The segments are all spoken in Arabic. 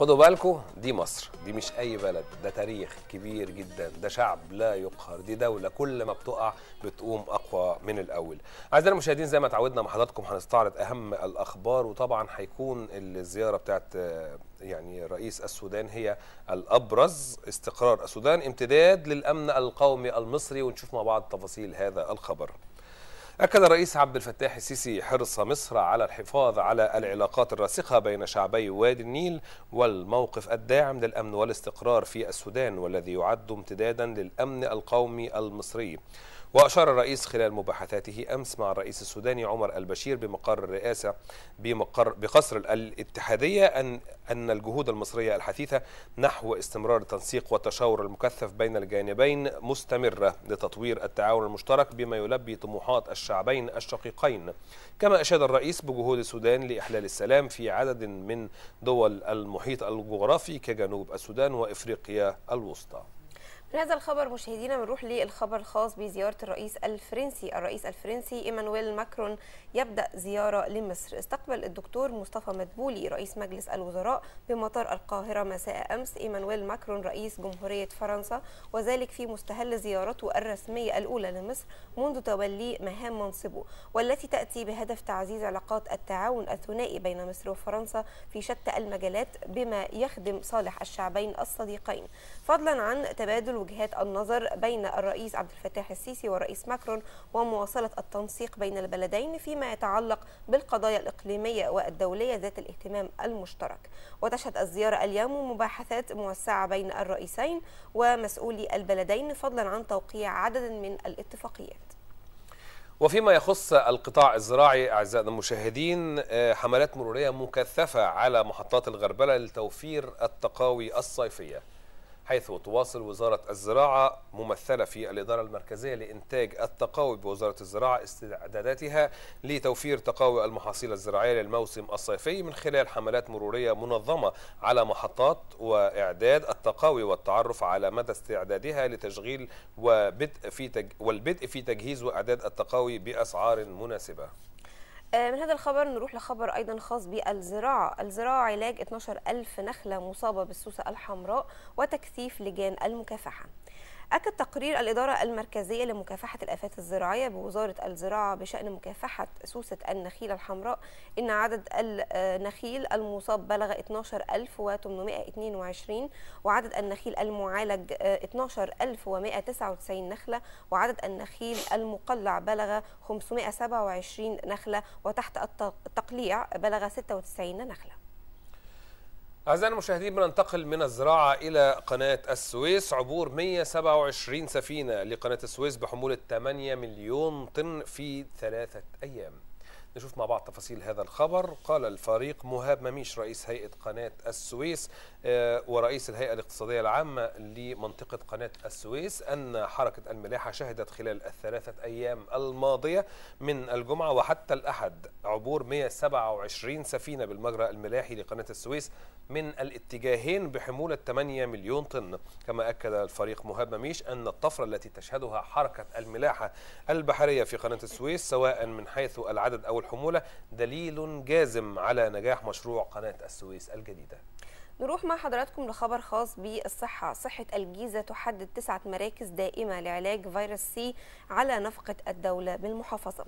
خدوا بالكم دي مصر دي مش اي بلد ده تاريخ كبير جدا ده شعب لا يقهر دي دوله كل ما بتقع بتقوم اقوى من الاول اعزائي المشاهدين زي ما تعودنا مع حضراتكم هنستعرض اهم الاخبار وطبعا هيكون الزياره بتاعت آه، يعني رئيس السودان هي الابرز استقرار السودان امتداد للامن القومي المصري ونشوف مع بعض تفاصيل هذا الخبر أكد الرئيس عبد الفتاح السيسي حرص مصر على الحفاظ على العلاقات الراسخة بين شعبي وادي النيل والموقف الداعم للأمن والاستقرار في السودان والذي يعد امتدادا للأمن القومي المصري وأشار الرئيس خلال مباحثاته أمس مع الرئيس السوداني عمر البشير بمقر الرئاسة بمقر بقصر الاتحادية أن أن الجهود المصرية الحثيثة نحو استمرار التنسيق والتشاور المكثف بين الجانبين مستمرة لتطوير التعاون المشترك بما يلبي طموحات الشعبين الشقيقين كما أشاد الرئيس بجهود السودان لإحلال السلام في عدد من دول المحيط الجغرافي كجنوب السودان وإفريقيا الوسطى من هذا الخبر مشاهدينا بنروح للخبر الخاص بزياره الرئيس الفرنسي، الرئيس الفرنسي ايمانويل ماكرون يبدا زياره لمصر، استقبل الدكتور مصطفى مدبولي رئيس مجلس الوزراء بمطار القاهره مساء امس ايمانويل ماكرون رئيس جمهوريه فرنسا وذلك في مستهل زيارته الرسميه الاولى لمصر منذ تولي مهام منصبه والتي تاتي بهدف تعزيز علاقات التعاون الثنائي بين مصر وفرنسا في شتى المجالات بما يخدم صالح الشعبين الصديقين، فضلا عن تبادل وجهات النظر بين الرئيس عبد الفتاح السيسي والرئيس ماكرون ومواصلة التنسيق بين البلدين فيما يتعلق بالقضايا الإقليمية والدولية ذات الاهتمام المشترك وتشهد الزيارة اليوم مباحثات موسعة بين الرئيسين ومسؤولي البلدين فضلا عن توقيع عدد من الاتفاقيات وفيما يخص القطاع الزراعي أعزائنا المشاهدين آه، حملات مرورية مكثفة على محطات الغربلة لتوفير التقاوي الصيفية حيث تواصل وزارة الزراعة ممثلة في الإدارة المركزية لإنتاج التقاوي بوزارة الزراعة استعداداتها لتوفير تقاوي المحاصيل الزراعية للموسم الصيفي من خلال حملات مرورية منظمة على محطات وإعداد التقاوي والتعرف على مدى استعدادها لتشغيل وبدء في تج... والبدء في تجهيز وإعداد التقاوي بأسعار مناسبة. آه، من هذا الخبر نروح لخبر أيضا خاص بالزراعة الزراعة علاج 12 ألف نخلة مصابة بالسوسة الحمراء وتكثيف لجان المكافحة أكد تقرير الإدارة المركزية لمكافحة الآفات الزراعية بوزارة الزراعة بشأن مكافحة سوسة النخيل الحمراء إن عدد النخيل المصاب بلغ 12822 وعدد النخيل المعالج 12199 آه، نخلة وعدد النخيل المقلع بلغ 527 نخلة وتحت التقليع بلغ 96 نخلة أعزائنا المشاهدين بننتقل من الزراعة إلى قناة السويس عبور 127 سفينة لقناة السويس بحمولة 8 مليون طن في ثلاثة أيام نشوف مع بعض تفاصيل هذا الخبر قال الفريق مهاب مميش رئيس هيئة قناة السويس آه، ورئيس الهيئة الاقتصادية العامة لمنطقة قناة السويس أن حركة الملاحة شهدت خلال الثلاثة أيام الماضية من الجمعة وحتى الأحد عبور 127 سفينة بالمجرى الملاحي لقناة السويس من الاتجاهين بحمولة 8 مليون طن كما أكد الفريق مهاب مميش أن الطفرة التي تشهدها حركة الملاحة البحرية في قناة السويس سواء من حيث العدد أو والحمولة دليل جازم على نجاح مشروع قناة السويس الجديدة نروح مع حضراتكم لخبر خاص بالصحة صحة الجيزة تحدد تسعة مراكز دائمة لعلاج فيروس سي على نفقة الدولة بالمحافظة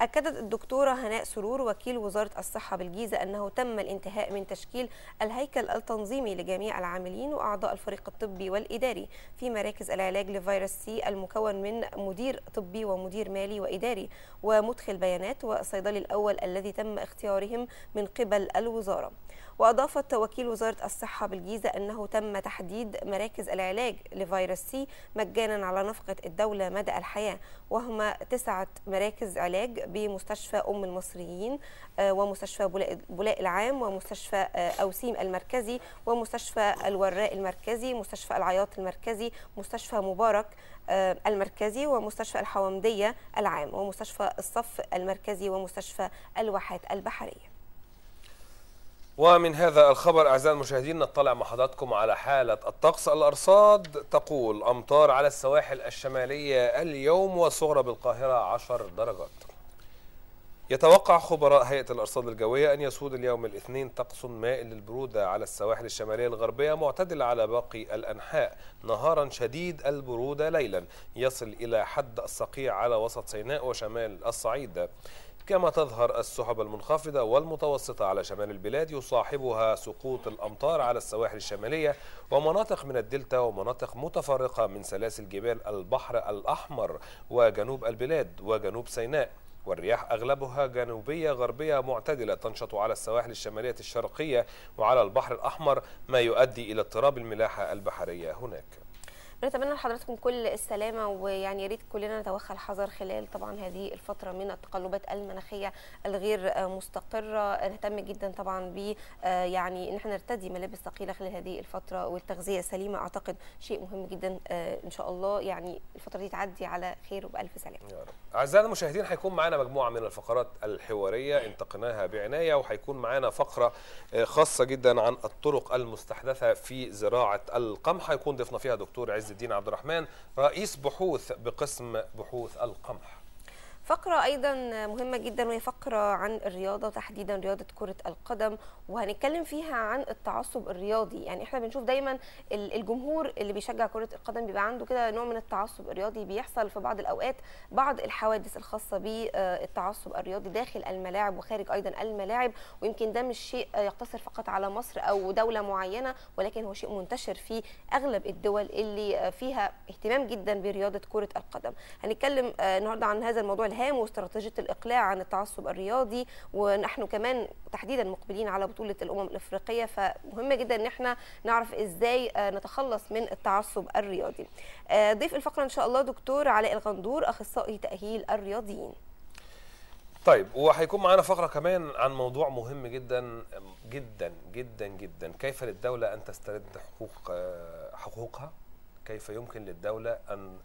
أكدت الدكتورة هناء سرور وكيل وزارة الصحة بالجيزة أنه تم الانتهاء من تشكيل الهيكل التنظيمي لجميع العاملين وأعضاء الفريق الطبي والإداري في مراكز العلاج لفيروس سي المكون من مدير طبي ومدير مالي وإداري ومدخل بيانات والصيدلي الأول الذي تم اختيارهم من قبل الوزارة وأضافت وكيل وزارة الصحة بالجيزة أنه تم تحديد مراكز العلاج لفيروس سي مجانا على نفقة الدولة مدى الحياة وهما تسعة مراكز علاج بمستشفى أم المصريين آه، ومستشفى بولاء العام ومستشفى آه، أوسيم المركزي ومستشفى الوراء المركزي مستشفى العياط المركزي مستشفى مبارك آه، المركزي ومستشفى الحوامدية العام ومستشفى الصف المركزي ومستشفى الواحات البحرية ومن هذا الخبر أعزائي المشاهدين نطلع مع حضراتكم على حالة الطقس الأرصاد تقول أمطار على السواحل الشمالية اليوم وصغرى بالقاهرة 10 درجات يتوقع خبراء هيئة الأرصاد الجوية أن يسود اليوم الاثنين طقس مائل للبرودة على السواحل الشمالية الغربية معتدل على باقي الأنحاء نهارا شديد البرودة ليلا يصل إلى حد الصقيع على وسط سيناء وشمال الصعيد كما تظهر السحب المنخفضة والمتوسطة على شمال البلاد يصاحبها سقوط الأمطار على السواحل الشمالية ومناطق من الدلتا ومناطق متفرقة من سلاسل جبال البحر الأحمر وجنوب البلاد وجنوب سيناء والرياح أغلبها جنوبية غربية معتدلة تنشط على السواحل الشمالية الشرقية وعلى البحر الأحمر ما يؤدي إلى اضطراب الملاحة البحرية هناك بنتمنى لحضراتكم كل السلامه ويعني يا ريت كلنا نتوخى الحذر خلال طبعا هذه الفتره من التقلبات المناخيه الغير مستقره نهتم جدا طبعا ب آه، يعني ان احنا نرتدي ملابس ثقيله خلال هذه الفتره والتغذيه السليمه اعتقد شيء مهم جدا آه، ان شاء الله يعني الفتره دي تعدي على خير وبالف سلامه يا رب. أعزائنا المشاهدين هيكون معانا مجموعة من الفقرات الحوارية انتقيناها بعناية وهيكون معانا فقرة آه، خاصة جدا عن الطرق المستحدثة في زراعة القمح هيكون ضيفنا فيها دكتور عز الدين عبد الرحمن رئيس بحوث بقسم بحوث القمح فقرة أيضا مهمة جدا وهي فقرة عن الرياضة تحديدا رياضة كرة القدم وهنتكلم فيها عن التعصب الرياضي يعني احنا بنشوف دايما الجمهور اللي بيشجع كرة القدم بيبقى عنده كده نوع من التعصب الرياضي بيحصل في بعض الأوقات بعض الحوادث الخاصة بالتعصب الرياضي داخل الملاعب وخارج أيضا الملاعب ويمكن ده مش شيء يقتصر فقط على مصر أو دولة معينة ولكن هو شيء منتشر في أغلب الدول اللي فيها اهتمام جدا برياضة كرة القدم هنتكلم آه، النهاردة عن هذا الموضوع الهام واستراتيجيه الاقلاع عن التعصب الرياضي ونحن كمان تحديدا مقبلين على بطوله الامم الافريقيه فمهم جدا ان احنا نعرف ازاي آه، نتخلص من التعصب الرياضي. آه، ضيف الفقره ان شاء الله دكتور علاء الغندور اخصائي تاهيل الرياضيين. طيب وهيكون معانا فقره كمان عن موضوع مهم جدا جدا جدا جدا كيف للدوله ان تسترد حقوق آه، حقوقها كيف يمكن للدوله ان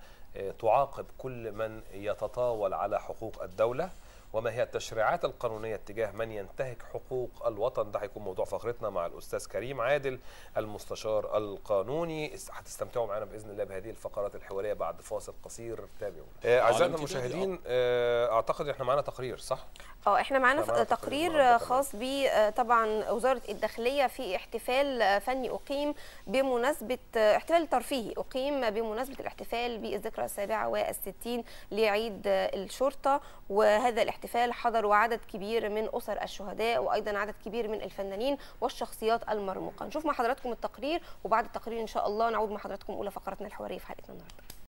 تعاقب كل من يتطاول على حقوق الدولة وما هي التشريعات القانونية تجاه من ينتهك حقوق الوطن ده هيكون موضوع فقرتنا مع الأستاذ كريم عادل المستشار القانوني هتستمتعوا معنا بإذن الله بهذه الفقرات الحوارية بعد فاصل قصير تابعوا آه، أعزائنا المشاهدين آه، أعتقد إحنا معنا تقرير صح؟ اه احنا معانا تقرير خاص ب آه، طبعا وزاره الداخليه في احتفال فني اقيم بمناسبه احتفال ترفيهي اقيم بمناسبه الاحتفال بالذكرى السابعه والستين لعيد الشرطه وهذا الاحتفال الاحتفال حضروا عدد كبير من أسر الشهداء وأيضا عدد كبير من الفنانين والشخصيات المرموقة نشوف مع حضراتكم التقرير وبعد التقرير إن شاء الله نعود مع حضراتكم أولى فقراتنا الحوارية في حلقتنا النهاردة